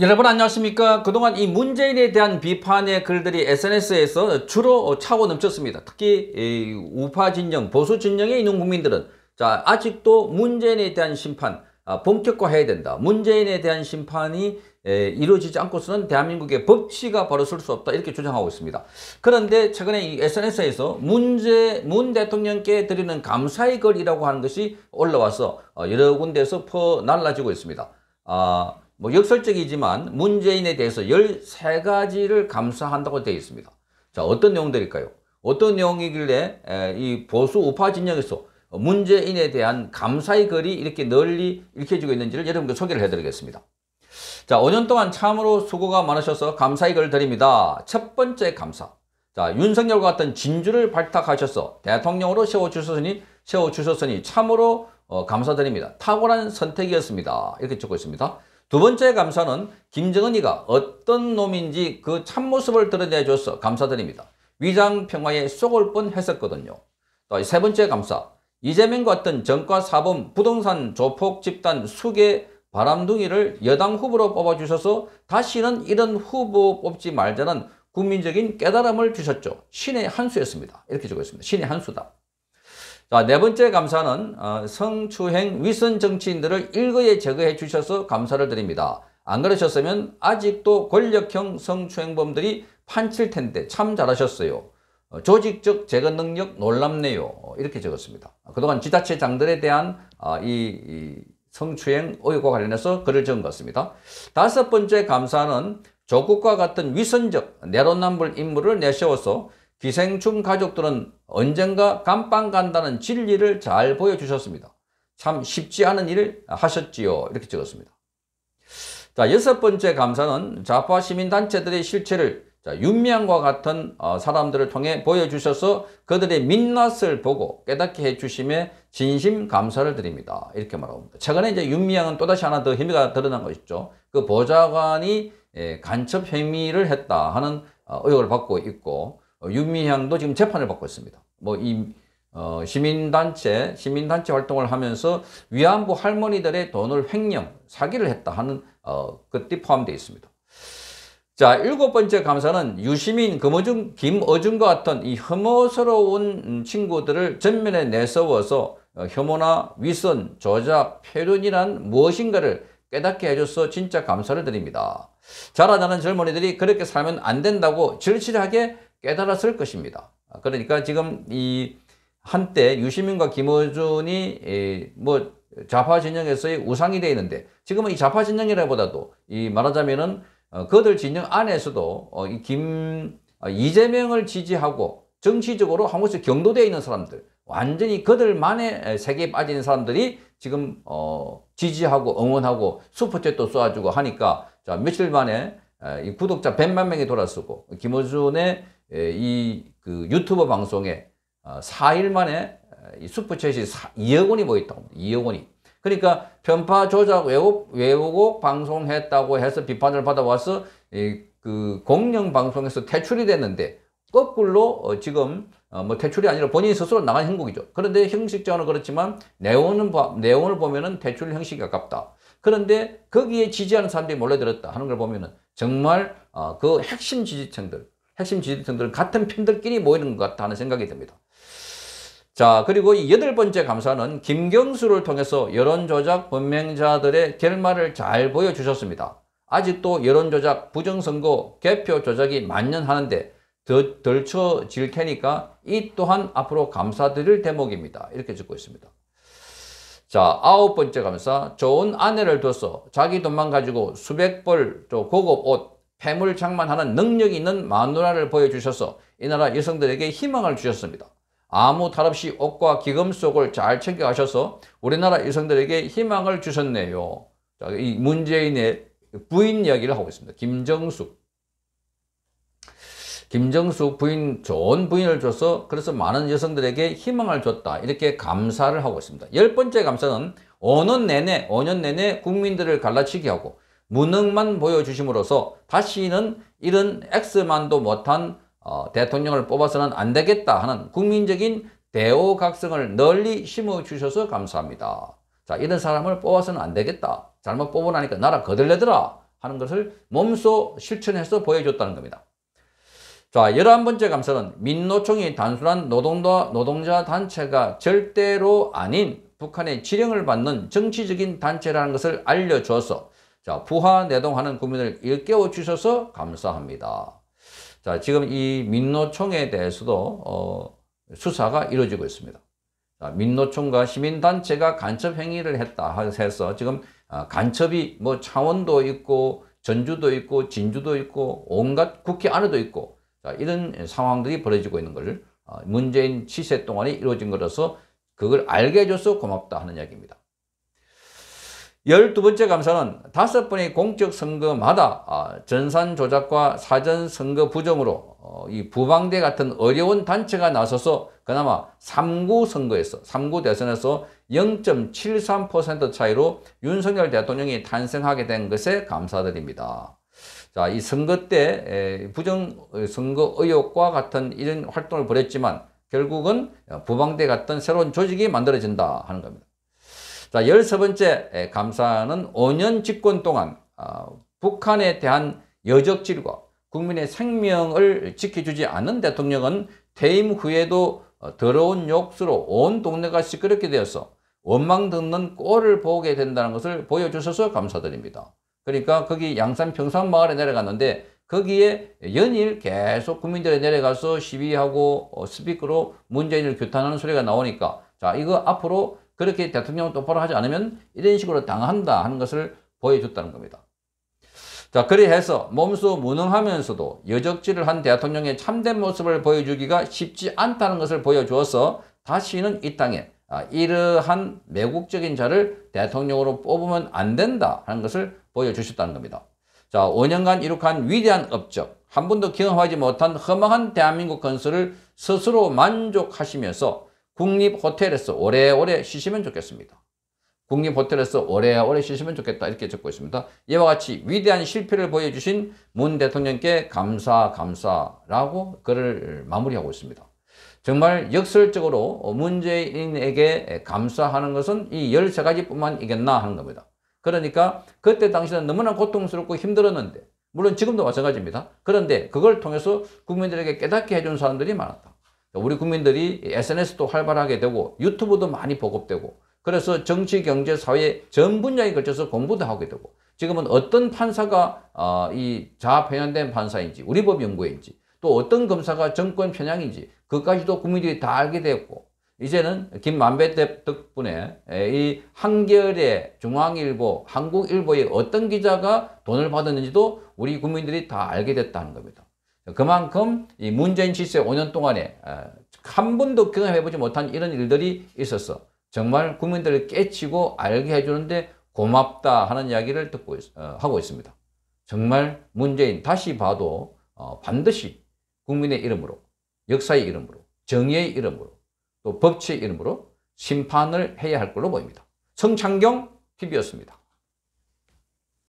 여러분 안녕하십니까 그동안 이 문재인에 대한 비판의 글들이 SNS에서 주로 차고 넘쳤습니다 특히 우파 진영 보수 진영에 있는 국민들은 자 아직도 문재인에 대한 심판 아, 본격화해야 된다 문재인에 대한 심판이 에, 이루어지지 않고서는 대한민국의 법치가 바로 쓸 수 없다 이렇게 주장하고 있습니다 그런데 최근에 이 SNS에서 문제, 문 대통령께 드리는 감사의 글이라고 하는 것이 올라와서 어, 여러 군데에서 퍼 날라지고 있습니다 아, 뭐 역설적이지만 문재인에 대해서 13가지를 감사한다고 되어 있습니다. 자, 어떤 내용들일까요? 어떤 내용이길래 이 보수 우파 진영에서 문재인에 대한 감사의 글이 이렇게 널리 읽혀지고 있는지를 여러분께 소개를 해드리겠습니다. 자, 5년 동안 참으로 수고가 많으셔서 감사의 글을 드립니다. 첫 번째 감사. 자, 윤석열과 같은 진주를 발탁하셔서 대통령으로 세워주셨으니, 세워주셨으니 참으로 어, 감사드립니다. 탁월한 선택이었습니다. 이렇게 적고 있습니다. 두 번째 감사는 김정은이가 어떤 놈인지 그 참모습을 드러내줘서 감사드립니다. 위장 평화에 속을 뻔했었거든요. 또 세 번째 감사, 이재명과 같은 정과 사범 부동산 조폭 집단 수계 바람둥이를 여당 후보로 뽑아주셔서 다시는 이런 후보 뽑지 말자는 국민적인 깨달음을 주셨죠. 신의 한 수였습니다. 이렇게 적었습니다. 어 신의 한 수다. 자, 네 번째 감사는 어, 성추행 위선 정치인들을 일거에 제거해 주셔서 감사를 드립니다. 안 그러셨으면 아직도 권력형 성추행범들이 판칠 텐데 참 잘하셨어요. 어, 조직적 제거 능력 놀랍네요. 어, 이렇게 적었습니다. 그동안 지자체 장들에 대한 아, 이, 이 성추행 의혹과 관련해서 글을 적은 것 같습니다. 다섯 번째 감사는 조국과 같은 위선적 내로남불 인물을 내세워서 기생충 가족들은 언젠가 감방 간다는 진리를 잘 보여주셨습니다. 참 쉽지 않은 일을 하셨지요. 이렇게 적었습니다. 자, 여섯 번째 감사는 자파 시민단체들의 실체를 자, 윤미향과 같은 어, 사람들을 통해 보여주셔서 그들의 민낯을 보고 깨닫게 해주심에 진심 감사를 드립니다. 이렇게 말합니다. 최근에 이제 윤미향은 또다시 하나 더 혐의가 드러난 것이죠. 그 보좌관이 예, 간첩 혐의를 했다 하는 어, 의혹을 받고 있고 윤미향도 어, 지금 재판을 받고 있습니다. 뭐이 어, 시민단체, 시민단체 활동을 하면서 위안부 할머니들의 돈을 횡령, 사기를 했다 하는 어, 것이 포함되어 있습니다. 자, 일곱 번째 감사는 유시민, 금어준, 김어준과 같은 이 혐오스러운 음, 친구들을 전면에 내세워서 어, 혐오나 위선, 조작, 폐륜이란 무엇인가를 깨닫게 해줘서 진짜 감사를 드립니다. 자라나는 젊은이들이 그렇게 살면 안 된다고 절실하게 깨달았을 것입니다. 그러니까 지금 이 한때 유시민과 김어준이 뭐 좌파 진영에서의 우상이 되어 있는데 지금은 이 좌파 진영이라보다도 이 말하자면은 어, 그들 진영 안에서도 어, 이김 어, 이재명을 지지하고 정치적으로 한국에 경도되어 있는 사람들 완전히 그들만의 세계에 빠진 사람들이 지금 어, 지지하고 응원하고 슈퍼챗도 쏴주고 하니까 자 며칠 만에 아, 이 구독자 100만 명이 돌아서고 김호준의이 그 유튜브 방송에 4일 아, 만에 아, 이 슈퍼챗이 2억 원이 모였다고 2억 원이 그러니까 편파 조작 왜곡 외우고 방송했다고 해서 비판을 받아와서 이그 공영 방송에서 퇴출이 됐는데 거꾸로 어, 지금 어, 뭐 퇴출이 아니라 본인 이 스스로 나간 형국이죠. 그런데 형식적으로 그렇지만 내용은 내용을 보면은 퇴출 형식이 가깝다. 그런데 거기에 지지하는 사람들이 몰려들었다 하는 걸 보면은 정말 어, 그 핵심 지지층들, 핵심 지지층들은 같은 편들끼리 모이는 것 같다는 생각이 듭니다. 자, 그리고 이 여덟 번째 감사는 김경수를 통해서 여론조작 범행자들의 결말을 잘 보여주셨습니다. 아직도 여론조작, 부정선거, 개표 조작이 만연하는데 덜, 덜 쳐질 테니까 이 또한 앞으로 감사드릴 대목입니다. 이렇게 적고 있습니다. 자, 아홉 번째 감사. 좋은 아내를 둬서 자기 돈만 가지고 수백 벌또 고급 옷, 폐물 장만하는 능력 있는 마누라를 보여주셔서 이 나라 여성들에게 희망을 주셨습니다. 아무 탈 없이 옷과 기금 속을 잘 챙겨가셔서 우리나라 여성들에게 희망을 주셨네요. 자, 이 문재인의 부인 이야기를 하고 있습니다. 김정숙. 김정숙 부인 좋은 부인을 줘서 그래서 많은 여성들에게 희망을 줬다 이렇게 감사를 하고 있습니다. 열 번째 감사는 5년 내내 5년 내내 국민들을 갈라치게 하고 무능만 보여주심으로써 다시는 이런 X만도 못한 어, 대통령을 뽑아서는 안 되겠다 하는 국민적인 대오각성을 널리 심어주셔서 감사합니다. 자 이런 사람을 뽑아서는 안 되겠다. 잘못 뽑으라니까 나라 거들레더라 하는 것을 몸소 실천해서 보여줬다는 겁니다. 자, 열한 번째 감사는 민노총이 단순한 노동자, 노동자 단체가 절대로 아닌 북한의 지령을 받는 정치적인 단체라는 것을 알려줘서 자, 부하 내동하는 국민을 일깨워 주셔서 감사합니다. 자, 지금 이 민노총에 대해서도 어, 수사가 이루어지고 있습니다. 자, 민노총과 시민단체가 간첩 행위를 했다 해서 지금 아, 간첩이 뭐 창원도 있고 전주도 있고 진주도 있고 온갖 국회 안에도 있고 자, 이런 상황들이 벌어지고 있는 것을 어, 문재인 시세 동안에 이루어진 으로서 그걸 알게 해줘서 고맙다 하는 이야기입니다. 1 2 번째 감사는 다섯 번의 공적 선거마다 아, 전산 조작과 사전 선거 부정으로 어, 이 부방대 같은 어려운 단체가 나서서 그나마 3구 선거에서 3구 대선에서 0.73% 차이로 윤석열 대통령이 탄생하게 된 것에 감사드립니다. 자, 이 선거 때 부정 어, 선거 의혹과 같은 이런 활동을 벌였지만 결국은 어, 부방대 같은 새로운 조직이 만들어진다 하는 겁니다. 자, 열세 번째 감사는 5년 집권 동안 아, 북한에 대한 여적질과 국민의 생명을 지켜주지 않은 대통령은 퇴임 후에도 어, 더러운 욕수로 온 동네가 시끄럽게 되어서 원망 듣는 꼴을 보게 된다는 것을 보여주셔서 감사드립니다. 그러니까 거기 양산 평산마을에 내려갔는데 거기에 연일 계속 국민들이 내려가서 시위하고 어, 스피커로 문재인을 규탄하는 소리가 나오니까 자 이거 앞으로 그렇게 대통령 똑바로 하지 않으면 이런 식으로 당한다 하는 것을 보여줬다는 겁니다. 자 그리해서 몸소 무능하면서도 여적질을한 대통령의 참된 모습을 보여주기가 쉽지 않다는 것을 보여주어서 다시는 이 땅에 아, 이러한 매국적인 자를 대통령으로 뽑으면 안 된다 하는 것을 보여주셨다는 겁니다. 자, 5년간 이룩한 위대한 업적, 한 번도 경험하지 못한 허망한 대한민국 건설을 스스로 만족하시면서 국립호텔에서 오래오래 쉬시면 좋겠습니다. 국립호텔에서 오래오래 쉬시면 좋겠다 이렇게 적고 있습니다. 이와 같이 위대한 실패를 보여주신 문 대통령께 감사 감사라고 글을 마무리하고 있습니다. 정말 역설적으로 문재인에게 감사하는 것은 이 13가지뿐만 이겠나 하는 겁니다. 그러니까 그때 당시는 너무나 고통스럽고 힘들었는데 물론 지금도 마찬가지입니다. 그런데 그걸 통해서 국민들에게 깨닫게 해준 사람들이 많았다. 우리 국민들이 SNS도 활발하게 되고 유튜브도 많이 보급되고 그래서 정치, 경제, 사회 전 분야에 걸쳐서 공부도 하게 되고 지금은 어떤 판사가 어, 이 자아 편향된 판사인지 우리 법 연구인지 또 어떤 검사가 정권 편향인지 그것까지도 국민들이 다 알게 됐고 이제는 김만배 대 덕분에 이 한겨레, 중앙일보, 한국일보의 어떤 기자가 돈을 받았는지도 우리 국민들이 다 알게 됐다는 겁니다. 그만큼 이 문재인 시세 5년 동안에 어, 한 번도 경험해보지 못한 이런 일들이 있어서 정말 국민들을 깨치고 알게 해주는데 고맙다 하는 이야기를 듣고 있, 어, 하고 있습니다. 정말 문재인 다시 봐도 어, 반드시 국민의 이름으로 역사의 이름으로, 정의의 이름으로, 또 법치의 이름으로 심판을 해야 할 걸로 보입니다. 성창경 TV였습니다.